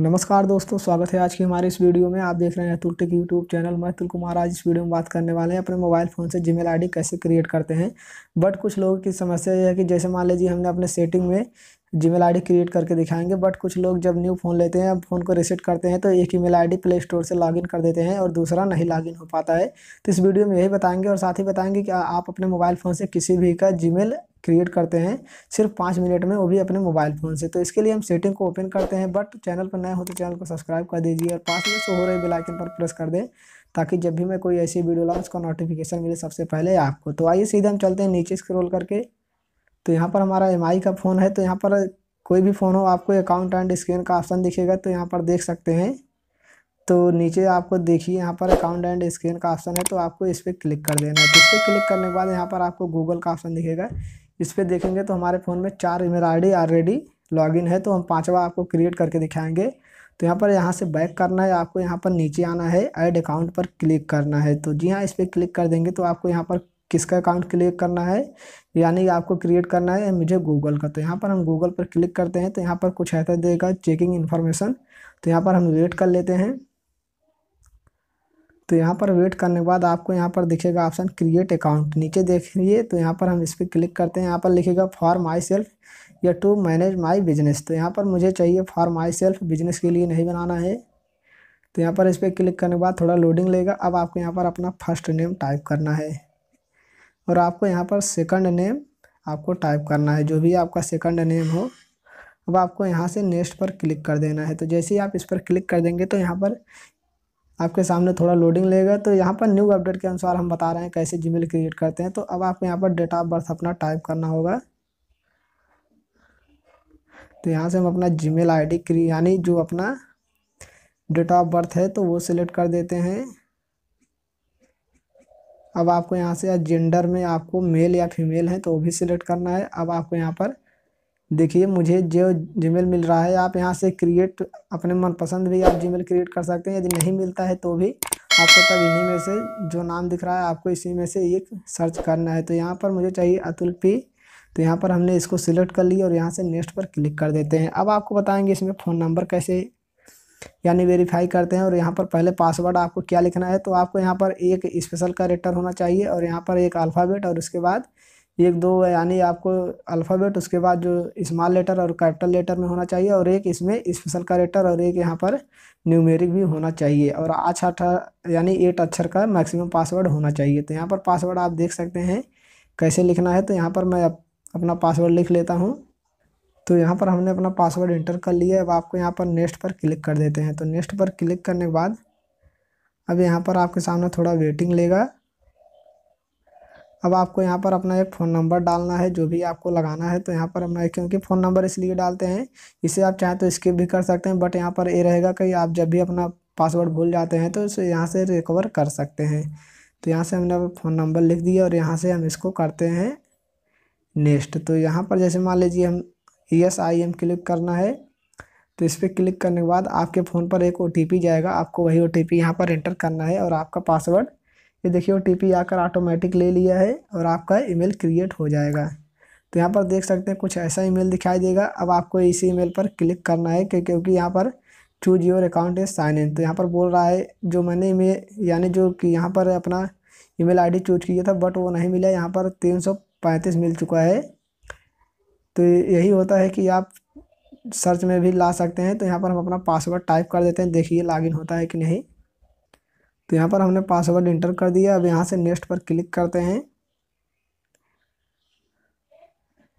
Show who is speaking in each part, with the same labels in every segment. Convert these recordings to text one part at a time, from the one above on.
Speaker 1: नमस्कार दोस्तों स्वागत है आज की हमारे इस वीडियो में आप देख रहे हैं अतुल टेक यूट्यूब चैनल मैं अतुल कुमार आज इस वीडियो में बात करने वाले हैं अपने मोबाइल फ़ोन से जीमेल आईडी कैसे क्रिएट करते हैं बट कुछ लोगों की समस्या यह है कि जैसे मान लीजिए हमने अपने सेटिंग में जीमेल आईडी क्रिएट करके दिखाएंगे बट कुछ लोग जब न्यू फ़ोन लेते हैं फ़ोन को रिसेट करते हैं तो एक आई डी प्ले स्टोर से लॉगिन कर देते हैं और दूसरा नहीं लॉगिन हो पाता है तो इस वीडियो में यही बताएंगे और साथ ही बताएंगे कि आप अपने मोबाइल फ़ोन से किसी भी का जीमेल क्रिएट करते हैं सिर्फ पाँच मिनट में वो भी अपने मोबाइल फ़ोन से तो इसके लिए हम सेटिंग को ओपन करते हैं बट चैनल पर नए हो तो चैनल को सब्सक्राइब कर दीजिए और पास में से हो रहे बेलाइकन पर प्रेस कर दें ताकि जब भी मैं कोई ऐसी वीडियो लाऊँ उसका नोटिफिकेशन मिले सबसे पहले आपको तो आइए सीधे हम चलते हैं नीचे स्क्रोल करके तो यहाँ पर हमारा एम का फ़ोन है तो यहाँ पर कोई भी फ़ोन हो आपको अकाउंट एंड स्क्रीन का ऑप्शन दिखेगा तो यहाँ पर देख सकते हैं तो नीचे आपको देखिए यहाँ पर अकाउंट एंड स्क्रीन का ऑप्शन है तो आपको इस पर क्लिक कर देना है तो इस पर क्लिक करने के बाद यहाँ पर आपको गूगल का ऑप्शन दिखेगा इस पर देखेंगे तो हमारे फ़ोन में चार ईमेल आई ऑलरेडी लॉगिन है तो हम पांचवा आपको क्रिएट करके दिखाएंगे तो यहाँ पर यहाँ से बैक करना है आपको यहाँ पर नीचे आना है ऐड अकाउंट पर क्लिक करना है तो जी हाँ इस पर क्लिक कर देंगे तो आपको यहाँ पर किसका अकाउंट क्लिक करना है यानी आपको क्रिएट करना है मुझे गूगल का तो यहाँ पर हम गूगल पर क्लिक करते हैं तो यहाँ पर कुछ ऐसा देगा चेकिंग इन्फॉर्मेशन तो यहाँ पर हम वेट कर लेते हैं तो यहाँ पर वेट करने के बाद आपको यहाँ पर दिखेगा ऑप्शन क्रिएट अकाउंट नीचे देखिए तो यहाँ पर हम इस पर क्लिक करते हैं यहाँ पर लिखेगा फॉर माई सेल्फ या टू मैनेज माई बिजनेस तो यहाँ पर मुझे चाहिए फॉर माई सेल्फ बिजनेस के लिए नहीं बनाना है तो यहाँ पर इस पर क्लिक करने के बाद थोड़ा लोडिंग लेगा अब आपको यहाँ पर अपना फर्स्ट नेम टाइप करना है और आपको यहाँ पर सेकंड नेम आपको टाइप करना है जो भी आपका सेकंड नेम हो अब आपको यहाँ से नेक्स्ट पर क्लिक कर देना है तो जैसे ही आप इस पर क्लिक कर देंगे तो यहाँ पर आपके सामने थोड़ा लोडिंग लेगा तो यहाँ पर न्यू अपडेट के अनुसार हम बता रहे हैं कैसे जीमेल क्रिएट करते हैं तो अब आपको यहाँ पर डेट ऑफ बर्थ अपना टाइप करना होगा तो यहाँ से हम अपना जी मेल आई यानी जो अपना डेट ऑफ बर्थ है तो वो सिलेक्ट कर देते हैं अब आपको यहाँ से जेंडर में आपको मेल या फीमेल है तो वो भी सिलेक्ट करना है अब आपको यहाँ पर देखिए मुझे जो जीमेल मिल रहा है आप यहाँ से क्रिएट अपने मनपसंद भी आप जीमेल क्रिएट कर सकते हैं यदि नहीं मिलता है तो भी आपको तब इन्हीं में से जो नाम दिख रहा है आपको इसी में से एक सर्च करना है तो यहाँ पर मुझे चाहिए अतुल पी तो यहाँ पर हमने इसको सिलेक्ट कर लिया और यहाँ से नेक्स्ट पर क्लिक कर देते हैं अब आपको बताएंगे इसमें फ़ोन नंबर कैसे यानी वेरीफाई करते हैं और यहाँ पर पहले पासवर्ड आपको क्या लिखना है तो आपको यहाँ पर एक स्पेशल कैरेक्टर होना चाहिए और यहाँ पर एक अल्फ़ाबेट और उसके बाद एक दो यानी आपको अल्फ़ाबेट उसके बाद जो स्मॉल लेटर और कैपिटल लेटर में होना चाहिए और एक इसमें स्पेशल कैरेक्टर और एक यहाँ पर न्यूमेरिक भी होना चाहिए और आठ आठ यानी एट अक्षर का मैक्सिमम पासवर्ड होना चाहिए तो यहाँ पर पासवर्ड आप देख सकते हैं कैसे लिखना है तो यहाँ पर मैं अपना पासवर्ड लिख लेता हूँ तो यहाँ पर हमने अपना पासवर्ड इंटर कर लिया अब आपको यहाँ पर नेक्स्ट पर क्लिक कर देते हैं तो नेक्स्ट पर क्लिक करने के बाद अब यहाँ पर आपके सामने थोड़ा वेटिंग लेगा अब आपको यहाँ पर अपना एक फ़ोन नंबर डालना है जो भी आपको लगाना है तो यहाँ पर अपना क्योंकि फ़ोन नंबर इसलिए डालते हैं इसे आप चाहें तो स्किप भी कर सकते हैं बट यहाँ पर ये रहेगा कि आप जब भी अपना पासवर्ड भूल जाते हैं तो इसे यहाँ से रिकवर कर सकते हैं तो यहाँ से हमने फ़ोन नंबर लिख दिया और यहाँ से हम इसको करते हैं नेक्स्ट तो यहाँ पर जैसे मान लीजिए हम यस आई एम क्लिक करना है तो इस पर क्लिक करने के बाद आपके फ़ोन पर एक ओ जाएगा आपको वही ओ टी पी यहाँ पर एंटर करना है और आपका पासवर्ड ये देखिए ओ टी आकर ऑटोमेटिक ले लिया है और आपका ईमेल क्रिएट हो जाएगा तो यहाँ पर देख सकते हैं कुछ ऐसा ईमेल दिखाई देगा अब आपको इसी ईमेल पर क्लिक करना है क्योंकि यहाँ पर choose your account is sign in तो यहाँ पर बोल रहा है जो मैंने ईमेल यानी जो कि यहाँ पर अपना ईमेल आईडी चूज किया था बट वो नहीं मिला यहाँ पर तीन सौ पैंतीस मिल चुका है तो यही होता है कि आप सर्च में भी ला सकते हैं तो यहाँ पर हम अपना पासवर्ड टाइप कर देते हैं देखिए लॉगिन होता है कि नहीं तो यहाँ पर हमने पासवर्ड इंटर कर दिया अब यहाँ से नेक्स्ट पर क्लिक करते हैं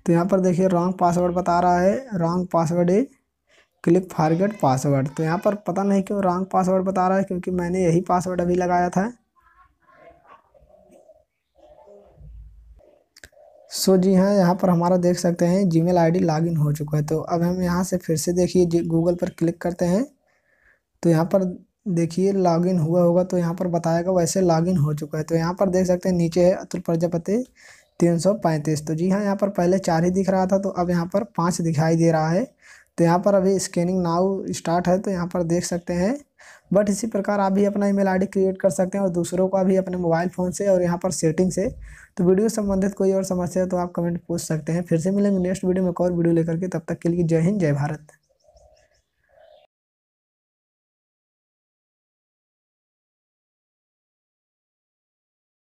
Speaker 1: तो यहाँ पर देखिए रॉन्ग पासवर्ड बता रहा है रॉन्ग पासवर्ड है क्लिक फारगेट पासवर्ड तो यहाँ पर पता नहीं क्यों रॉन्ग पासवर्ड बता रहा है क्योंकि मैंने यही पासवर्ड अभी लगाया था सो so, जी हाँ यहाँ पर हमारा देख सकते हैं जीमेल आईडी लॉगिन हो चुका है तो अब हम यहाँ से फिर से देखिए गूगल पर क्लिक करते हैं तो यहाँ पर देखिए लॉगिन हुआ होगा तो यहाँ पर बताएगा वैसे लॉगिन हो चुका है तो यहाँ पर देख सकते हैं नीचे है अतुल प्रजापति तीन सौ पैंतीस तो जी हाँ यहाँ पर पहले चार ही दिख रहा था तो अब यहाँ पर पाँच दिखाई दे रहा है तो यहाँ पर अभी स्कैनिंग नाउ स्टार्ट है तो यहाँ पर देख सकते हैं बट इसी प्रकार आप भी अपना ईमेल आईडी क्रिएट कर सकते हैं और दूसरों का भी अपने मोबाइल फ़ोन से और यहाँ पर सेटिंग से तो वीडियो संबंधित कोई और समस्या है तो आप कमेंट पूछ सकते हैं फिर से मिलेंगे नेक्स्ट वीडियो में एक और वीडियो लेकर के तब तक के लिए जय हिंद जय भारत